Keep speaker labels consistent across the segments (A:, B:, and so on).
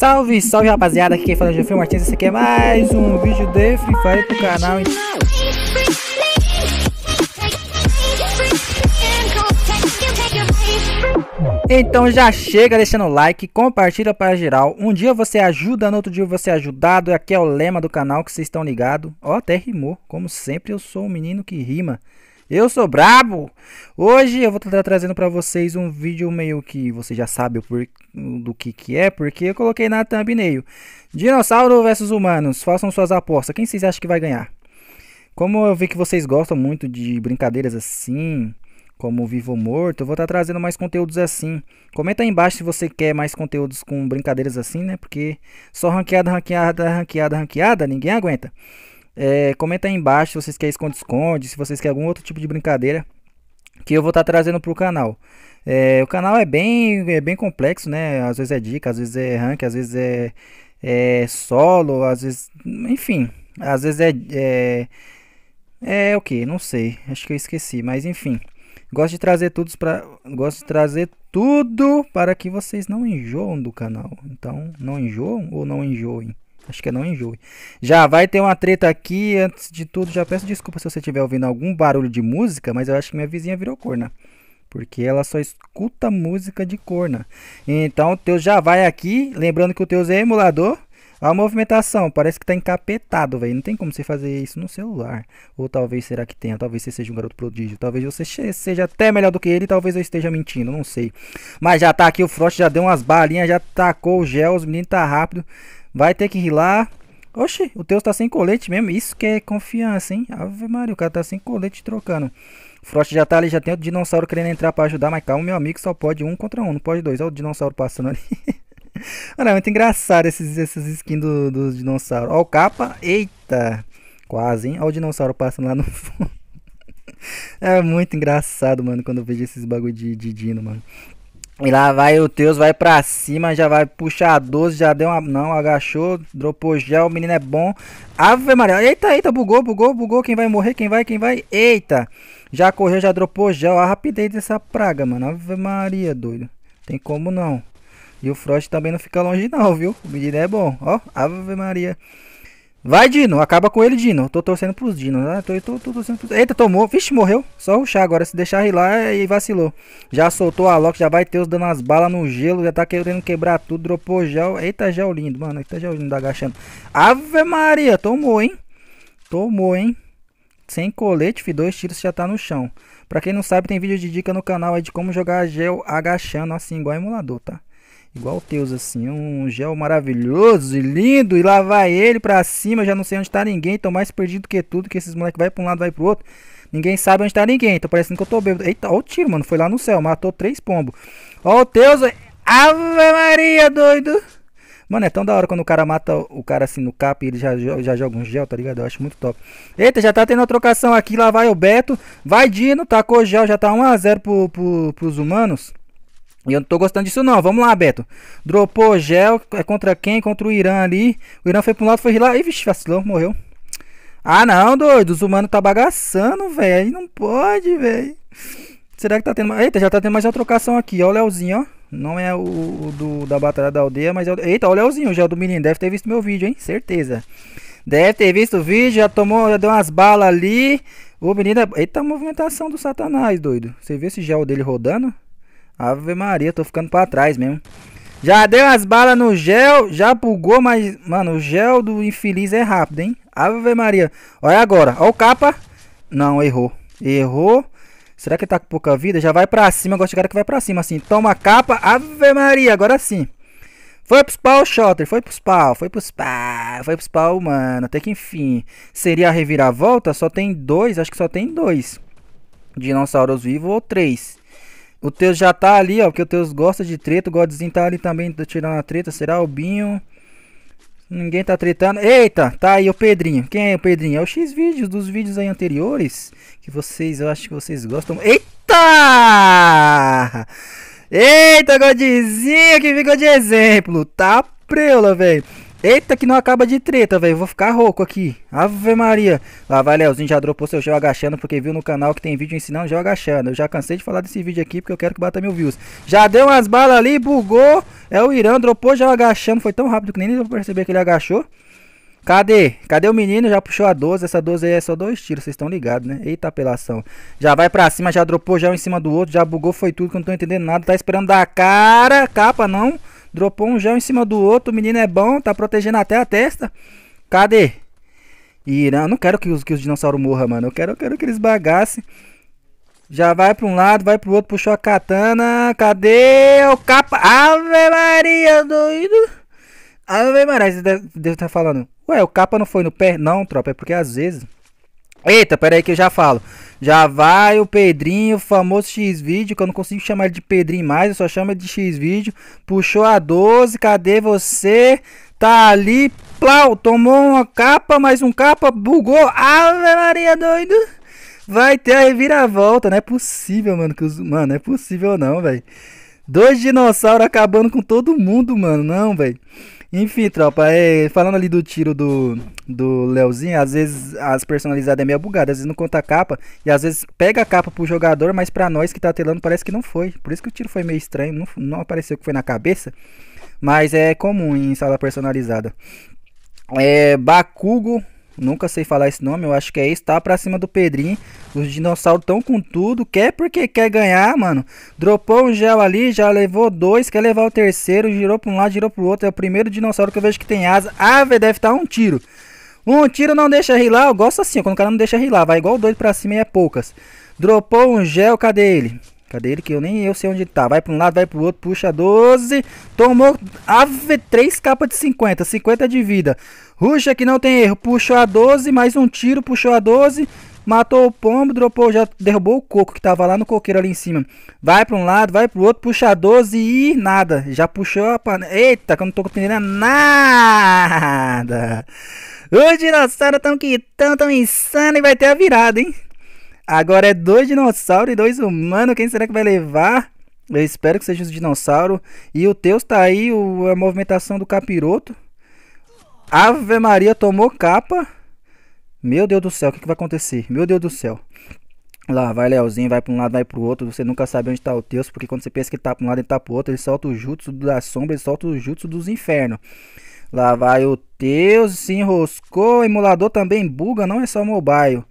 A: Salve, salve rapaziada, aqui quem fala é o Jefferson Martins, esse aqui é mais um vídeo de Free Fire pro canal. Então já chega deixando o like, compartilha para geral. Um dia você ajuda, no outro dia você é ajudado. Aqui é o lema do canal que vocês estão ligados. Ó, oh, até rimou. Como sempre, eu sou um menino que rima. Eu sou brabo! Hoje eu vou estar trazendo para vocês um vídeo meio que você já sabe por, do que que é, porque eu coloquei na thumbnail. Dinossauro versus humanos, façam suas apostas. Quem vocês acham que vai ganhar? Como eu vi que vocês gostam muito de brincadeiras assim, como Vivo Morto, eu vou estar tá trazendo mais conteúdos assim. Comenta aí embaixo se você quer mais conteúdos com brincadeiras assim, né? Porque só ranqueada, ranqueada, ranqueada, ranqueada, ninguém aguenta. É, comenta aí embaixo se vocês querem esconde-esconde, se vocês querem algum outro tipo de brincadeira que eu vou estar tá trazendo para o canal. É, o canal é bem, é bem complexo, né? Às vezes é dica, às vezes é rank, às vezes é, é solo, às vezes... Enfim, às vezes é... é é o okay, que? Não sei. Acho que eu esqueci, mas enfim. Gosto de trazer tudo para gosto de trazer tudo para que vocês não enjoam do canal. Então, não enjoam ou não enjoem. Acho que é não enjoe. Já vai ter uma treta aqui. Antes de tudo, já peço desculpa se você estiver ouvindo algum barulho de música, mas eu acho que minha vizinha virou corna. Porque ela só escuta música de corna. Então o teu já vai aqui. Lembrando que o teu é emulador. A movimentação parece que tá encapetado, velho. Não tem como você fazer isso no celular. Ou talvez será que tenha? Talvez você seja um garoto prodígio. Talvez você seja até melhor do que ele. Talvez eu esteja mentindo, não sei. Mas já tá aqui o Frost, já deu umas balinhas, já tacou o gel. Os meninos tá rápido. Vai ter que rir lá. Oxi, o Teus tá sem colete mesmo. Isso que é confiança, hein? Ave Maria, o cara tá sem colete trocando. O Frost já tá ali, já tem o dinossauro querendo entrar pra ajudar, mas calma, meu amigo, só pode um contra um, não pode dois. Olha o dinossauro passando ali. Mano, é muito engraçado esses, esses skins dos do dinossauros. Olha o capa, eita, quase, hein? Olha o dinossauro passando lá no fundo. É muito engraçado, mano, quando eu vejo esses bagulho de, de dino, mano. E lá vai o Teus, vai pra cima, já vai puxar a 12, já deu uma. Não, agachou, dropou gel, o menino é bom. Ave Maria, eita, eita, bugou, bugou, bugou. Quem vai morrer, quem vai, quem vai? Eita, já correu, já dropou gel. A rapidez dessa praga, mano. Ave Maria, doido. Tem como não. E o Frost também não fica longe, não, viu? O menino é bom, ó, Ave Maria. Vai, Dino. Acaba com ele, Dino. Tô torcendo pros Dinos, né? Tô, tô, tô torcendo pros... Eita, tomou. Vixe, morreu. Só ruxar agora. Se deixar ir lá, é, e vacilou. Já soltou a Loki. Já vai ter os dando as balas no gelo. Já tá querendo quebrar tudo. Dropou gel. Eita, gel lindo, mano. Eita, gel lindo agachando. Ave Maria. Tomou, hein? Tomou, hein? Sem colete, fi. Dois tiros já tá no chão. Pra quem não sabe, tem vídeo de dica no canal aí de como jogar gel agachando assim, igual emulador, tá? Igual o Teus, assim, um gel maravilhoso e lindo. E lá vai ele pra cima, já não sei onde tá ninguém. Tô mais perdido que tudo, que esses moleques vai pra um lado, vai pro outro. Ninguém sabe onde tá ninguém. Tô parecendo que eu tô bêbado. Eita, ó o tiro, mano. Foi lá no céu, matou três pombos. Ó o Teus. Ave Maria, doido. Mano, é tão da hora quando o cara mata o cara assim no cap e ele já, já joga um gel, tá ligado? Eu acho muito top. Eita, já tá tendo a trocação aqui. Lá vai o Beto. Vai Dino, tacou gel. Já tá 1x0 pro, pro, pros humanos. E eu não tô gostando disso não. Vamos lá, Beto. Dropou gel. É contra quem? Contra o Irã ali. O Irã foi pro um lado, foi lá. Ih, vixe, vacilou, morreu. Ah, não, doido. Os humanos tá bagaçando, velho. não pode, velho. Será que tá tendo... Eita, já tá tendo mais uma trocação aqui. Ó o Leozinho, ó. Não é o, o do, da batalha da aldeia, mas é o... Eita, ó o Leozinho, já é do menino. Deve ter visto meu vídeo, hein? Certeza. Deve ter visto o vídeo, já tomou, já deu umas balas ali. O menino... É, eita, a movimentação do satanás, doido. Você viu esse gel dele rodando? Ave Maria, tô ficando pra trás mesmo. Já deu as balas no gel, já bugou, mas, mano, o gel do infeliz é rápido, hein? Ave Maria. Olha agora, olha o capa. Não, errou. Errou. Será que ele tá com pouca vida? Já vai pra cima, eu gosto de cara que vai pra cima, assim. Toma capa, Ave Maria, agora sim. Foi pro spawn, Shotter, foi pro spawn, foi pro spawn, foi pro spawn, mano. Até que enfim. Seria a reviravolta? Só tem dois, acho que só tem dois. Dinossauros vivos ou três. O Teus já tá ali, ó. Porque o Teus gosta de treta. O Godzinho tá ali também tá tirando a treta. Será o Binho? Ninguém tá tretando. Eita, tá aí o Pedrinho. Quem é o Pedrinho? É o X-Vídeos dos vídeos aí anteriores. Que vocês, eu acho que vocês gostam. Eita! Eita, Godzinho que ficou de exemplo. Tá preula, velho. Eita, que não acaba de treta, velho. Vou ficar rouco aqui. Ave Maria. Lá vai Leozinho, já dropou seu gel agachando, porque viu no canal que tem vídeo ensinando gel agachando. Eu já cansei de falar desse vídeo aqui, porque eu quero que bata mil views. Já deu umas balas ali, bugou. É o Irã, dropou gel agachando. Foi tão rápido que nem deu pra perceber que ele agachou. Cadê? Cadê o menino? Já puxou a 12. Essa 12 aí é só dois tiros, vocês estão ligados, né? Eita apelação. Já vai pra cima, já dropou já um em cima do outro. Já bugou, foi tudo, que eu não tô entendendo nada. Tá esperando da cara. Capa, não. Dropou um gel em cima do outro. O menino é bom, tá protegendo até a testa. Cadê? Irã, não quero que os, que os dinossauros morram, mano. Eu quero, eu quero que eles bagassem. Já vai pra um lado, vai pro outro, puxou a katana. Cadê o capa? Ave Maria, doido. Ave Maria, Deus tá falando. Ué, o capa não foi no pé? Não, tropa, é porque às vezes Eita, pera aí que eu já falo. Já vai o Pedrinho, o famoso X-Vídeo, que eu não consigo chamar ele de Pedrinho mais, eu só chamo ele de X-Vídeo. Puxou a 12, cadê você? Tá ali, plau, tomou uma capa, mais um capa, bugou. Ave Maria, doido! Vai ter a reviravolta, não é possível, mano. Que os... Mano, não é possível não, velho. Dois dinossauros acabando com todo mundo, mano. Não, velho. Enfim, tropa, é, falando ali do tiro do, do Leozinho, às vezes as personalizadas é meio bugada, às vezes não conta a capa, e às vezes pega a capa pro jogador, mas para nós que tá telando parece que não foi. Por isso que o tiro foi meio estranho, não, não apareceu que foi na cabeça, mas é comum em sala personalizada. É, Bakugo nunca sei falar esse nome, eu acho que é isso, tá pra cima do Pedrinho. Os dinossauros tão com tudo, quer porque quer ganhar, mano. Dropou um gel ali, já levou dois, quer levar o terceiro, girou pra um lado, girou pro outro. É o primeiro dinossauro que eu vejo que tem asa. Ave, ah, deve estar tá um tiro. Um tiro não deixa rilar, eu gosto assim, quando o cara não deixa rilar, vai igual dois pra cima e é poucas. Dropou um gel, cadê ele? Cadê ele? Que eu nem eu sei onde ele tá. Vai pra um lado, vai pro outro, puxa 12. Tomou ave 3 capa de 50. 50 de vida. Ruxa que não tem erro. Puxou a 12, mais um tiro, puxou a 12. Matou o pombo, dropou, já derrubou o coco que tava lá no coqueiro ali em cima. Vai pra um lado, vai pro outro, puxa a 12 e nada. Já puxou a panela. Eita, que eu não tô entendendo nada. Os dinossauros tão que tão, tão insano e vai ter a virada, hein? Agora é dois dinossauros e dois humanos. Quem será que vai levar? Eu espero que seja os dinossauros. E o Teus tá aí, o, a movimentação do capiroto. Ave Maria tomou capa. Meu Deus do céu, o que, que vai acontecer? Meu Deus do céu. Lá, vai Leozinho, vai pra um lado, vai pro outro. Você nunca sabe onde tá o Teus, porque quando você pensa que tá pra um lado, ele tá pro outro. Ele solta o jutsu da sombra, ele solta o jutsu dos infernos. Lá vai o Teus, se enroscou. O emulador também buga, não é só mobile.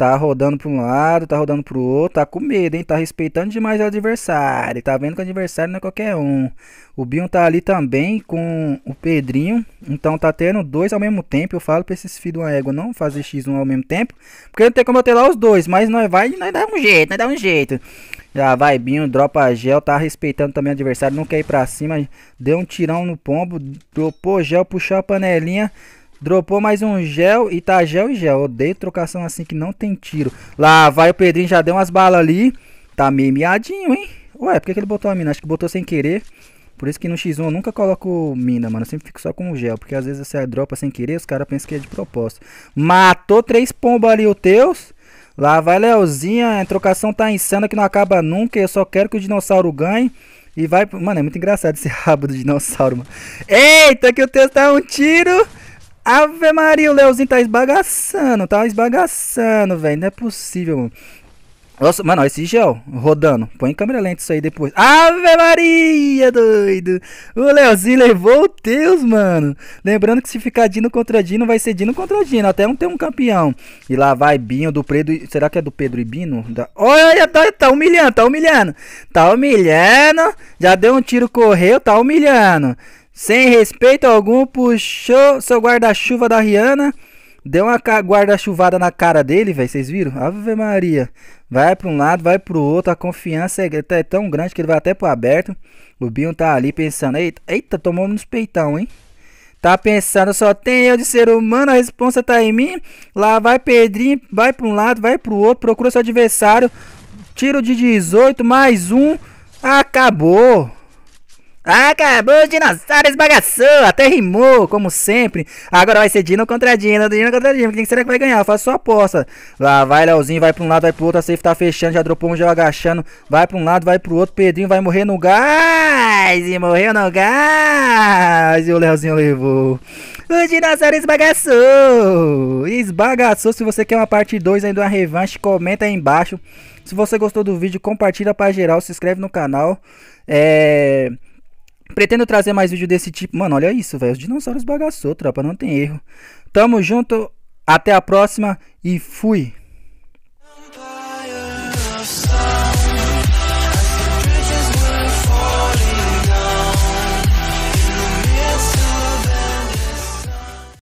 A: Tá rodando para um lado, tá rodando para o outro, tá com medo, hein? Tá respeitando demais o adversário. Tá vendo que o adversário não é qualquer um. O Binho tá ali também com o Pedrinho. Então tá tendo dois ao mesmo tempo. Eu falo para esses filhos de uma égua não fazer X1 ao mesmo tempo. Porque não tem como eu ter lá os dois. Mas nós vai, nós dá um jeito, nós dá um jeito. Já vai Binho, dropa gel, tá respeitando também o adversário. Não quer ir para cima. Deu um tirão no pombo, dropou gel, puxou a panelinha. Dropou mais um gel e tá gel e gel. Odeio trocação assim que não tem tiro. Lá vai o Pedrinho, já deu umas balas ali. Tá meio miadinho, hein? Ué, por que, que ele botou a mina? Acho que botou sem querer. Por isso que no X1 eu nunca coloco mina, mano. Eu sempre fico só com o gel. Porque às vezes você dropa sem querer, os caras pensam que é de propósito. Matou três pombas ali o Teus. Lá vai Leozinha. A trocação tá insana que não acaba nunca. Eu só quero que o dinossauro ganhe. E vai. Mano, é muito engraçado esse rabo do dinossauro, mano. Eita, que o Teus tá um tiro. Ave Maria, o Leozinho tá esbagaçando, tá esbagaçando, velho. Não é possível, mano. Nossa, mano, esse gel rodando. Põe em câmera lenta isso aí depois. Ave Maria, doido. O Leozinho levou o Deus, mano. Lembrando que se ficar Dino contra Dino, vai ser Dino contra Dino. Até não ter um campeão. E lá vai Binho do Pedro. Será que é do Pedro e Bino? Da... Olha, tá, tá humilhando, tá humilhando. Tá humilhando. Já deu um tiro, correu, tá humilhando. Sem respeito algum, puxou seu guarda-chuva da Rihanna. Deu uma guarda-chuvada na cara dele, velho. Vocês viram? Ave Maria. Vai para um lado, vai para o outro. A confiança é, é, tão grande que ele vai até pro aberto. O Binho tá ali pensando: eita, eita tomou nos peitão, hein? Tá pensando, só tem eu de ser humano, a responsa tá em mim. Lá vai Pedrinho, vai para um lado, vai para o outro. Procura seu adversário. Tiro de 18, mais um. Acabou. Acabou o dinossauro, esbagaçou, até rimou, como sempre. Agora vai ser Dino contra Dino, Dino contra Dino. Quem será que vai ganhar? Faça sua aposta. Lá vai Leozinho, vai pra um lado, vai pro outro. A safe tá fechando, já dropou um, gel agachando. Vai pra um lado, vai pro outro. Pedrinho vai morrer no gás. E morreu no gás. E o Leozinho levou. O dinossauro esbagaçou. Esbagaçou. Se você quer uma parte 2 ainda, uma revanche, comenta aí embaixo. Se você gostou do vídeo, compartilha pra geral, se inscreve no canal. É... Pretendo trazer mais vídeo desse tipo. Mano, olha isso, velho. Os dinossauros bagaçou, tropa. Não tem erro. Tamo junto. Até a próxima e fui.